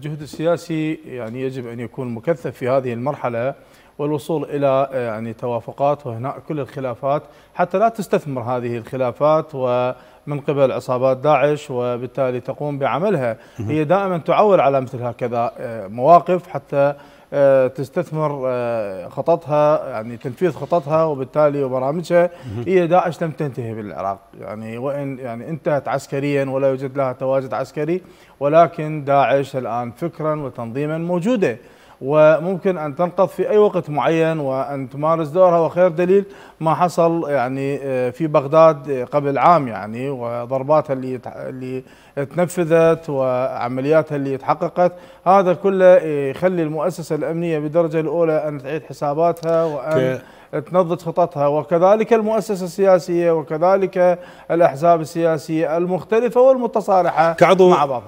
الجهد السياسي يعني يجب ان يكون مكثف في هذه المرحله والوصول الى آه، يعني توافقات وهناء كل الخلافات حتى لا تستثمر هذه الخلافات ومن قبل عصابات داعش وبالتالي تقوم بعملها هي دائما تعول على مثل هكذا آه، مواقف حتى آه، تستثمر آه، خططها يعني تنفيذ خططها وبالتالي وبرامجها هي داعش لم تنتهي بالعراق يعني وان يعني انتهت عسكريا ولا يوجد لها تواجد عسكري ولكن داعش الان فكرا وتنظيما موجوده وممكن أن تنقض في أي وقت معين وأن تمارس دورها وخير دليل ما حصل يعني آه، في بغداد قبل عام يعني وضرباتها اللي اللي تنفذت وعملياتها اللي تحققت هذا كله يخلي المؤسسة الأمنية بالدرجة الأولى أن تعيد حساباتها وأن تنضج خططها وكذلك المؤسسة السياسية وكذلك الأحزاب السياسية المختلفة والمتصالحة مع بعضها